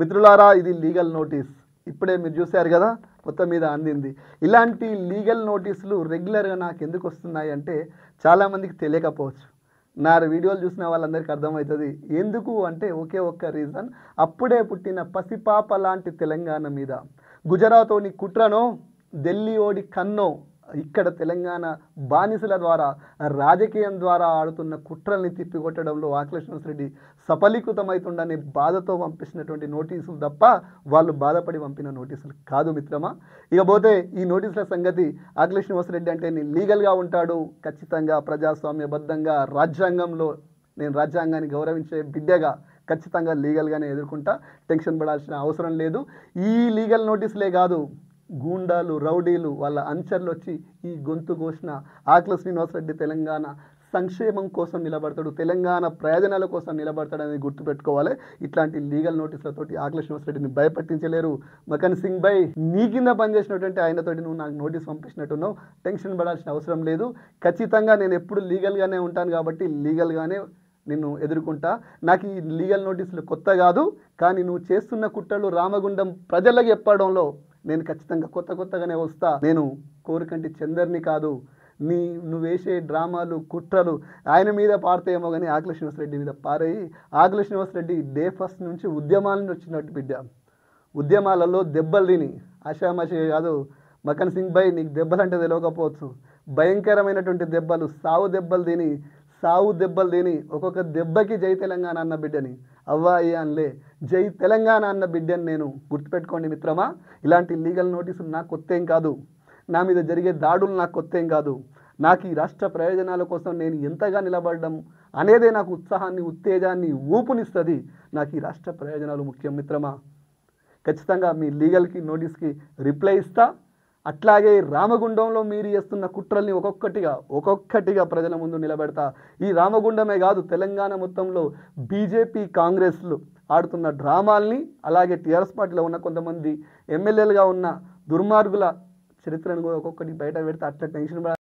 మిత్రులారా ఇది legal notice ఇప్పుడే మీరు చూశారు కదా మొత్తం మీద అందింది ఇలాంటి లీగల్ నోటీసులు రెగ్యులర్గా నాకు ఎందుకు వస్తున్నాయి అంటే చాలామందికి తెలియకపోవచ్చు నా వీడియోలు చూసిన వాళ్ళందరికీ అర్థమవుతుంది ఎందుకు అంటే ఒకే ఒక్క రీజన్ అప్పుడే పుట్టిన పసిపాప లాంటి తెలంగాణ మీద గుజరాత్ కుట్రనో ఢిల్లీ ఓడి కన్నో ఇక్కడ తెలంగాణ బానిసల ద్వారా రాజకీయం ద్వారా ఆడుతున్న కుట్రల్ని తిప్పికొట్టడంలో ఆకలేశ్వర రెడ్డి సఫలీకృతమవుతుండనే బాధతో పంపించినటువంటి నోటీసులు తప్ప వాళ్ళు బాధపడి పంపిన నోటీసులు కాదు మిత్రమా ఇకపోతే ఈ నోటీసుల సంగతి ఆకలేష్ రెడ్డి అంటే నేను లీగల్గా ఉంటాడు ఖచ్చితంగా ప్రజాస్వామ్యబద్ధంగా రాజ్యాంగంలో నేను రాజ్యాంగాన్ని గౌరవించే బిడ్డగా ఖచ్చితంగా లీగల్గానే ఎదుర్కొంటా టెన్షన్ పడాల్సిన అవసరం లేదు ఈ లీగల్ నోటీసులే కాదు గూండాలు రౌడీలు వాళ్ళ అంచర్లు వచ్చి ఈ గొంతు కోసిన ఆకుల శ్రీనివాసరెడ్డి తెలంగాణ సంక్షేమం కోసం నిలబడతాడు తెలంగాణ ప్రయోజనాల కోసం నిలబడతాడు అనేది గుర్తుపెట్టుకోవాలి ఇట్లాంటి లీగల్ నోటీసులతోటి ఆకుల శ్రీనివాసరెడ్డిని భయపట్టించలేరు మకన్ సింగ్ భయ్ నీ కింద పనిచేసినటువంటి ఆయనతోటి నువ్వు నాకు నోటీస్ పంపించినట్టున్నావు టెన్షన్ పడాల్సిన అవసరం లేదు ఖచ్చితంగా నేను ఎప్పుడు లీగల్గానే ఉంటాను కాబట్టి లీగల్గానే నిన్ను ఎదుర్కొంటా నాకు ఈ లీగల్ నోటీసులు కొత్త కాదు కానీ నువ్వు చేస్తున్న కుట్రలు రామగుండం ప్రజలకు చెప్పడంలో నేను ఖచ్చితంగా కొత్త కొత్తగానే వస్తా నేను కోరికంటి చందర్ని కాదు నీ నువ్వు వేసే డ్రామాలు కుట్రలు ఆయన మీద పాడతాయేమో కానీ ఆకుల శ్రీనివాసరెడ్డి మీద పారాయి ఆకుల శ్రీనివాసరెడ్డి డే ఫస్ట్ నుంచి ఉద్యమాల నుంచి వచ్చినట్టు బిడ్డ ఉద్యమాలలో దెబ్బలు తిని ఆశామాషి కాదు మకన్ సింగ్ భయ్ నీకు దెబ్బలు అంటే తెలియకపోవచ్చు భయంకరమైనటువంటి దెబ్బలు సావు దెబ్బలు తిని సావు దెబ్బలు తిని ఒక్కొక్క దెబ్బకి జై తెలంగాణ అన్న బిడ్డని అవ్వాయి అనిలే జై తెలంగాణ అన్న బిడ్డని నేను గుర్తుపెట్టుకోండి మిత్రమా ఇలాంటి లీగల్ నోటీసులు నాకు కొత్తేం కాదు నా మీద జరిగే దాడులు నాకు కొత్తేం కాదు నాకు ఈ రాష్ట్ర ప్రయోజనాల కోసం నేను ఎంతగా నిలబడడం అనేదే నాకు ఉత్సాహాన్ని ఉత్తేజాన్ని ఊపునిస్తుంది నాకు ఈ రాష్ట్ర ప్రయోజనాలు ముఖ్యం మిత్రమా ఖచ్చితంగా మీ లీగల్కి నోటీస్కి రిప్లై ఇస్తా అట్లాగే రామగుండంలో మీరు చేస్తున్న కుట్రల్ని ఒక్కొక్కటిగా ఒక్కొక్కటిగా ప్రజల ముందు నిలబెడతా ఈ రామగుండమే కాదు తెలంగాణ మొత్తంలో బీజేపీ కాంగ్రెస్లు ఆడుతున్న డ్రామాల్ని అలాగే టీఆర్ఎస్ పార్టీలో ఉన్న కొంతమంది ఎమ్మెల్యేలుగా ఉన్న దుర్మార్గుల చరిత్రను కూడా ఒక్కొక్కటి బయట పెడితే అట్లా టెన్షన్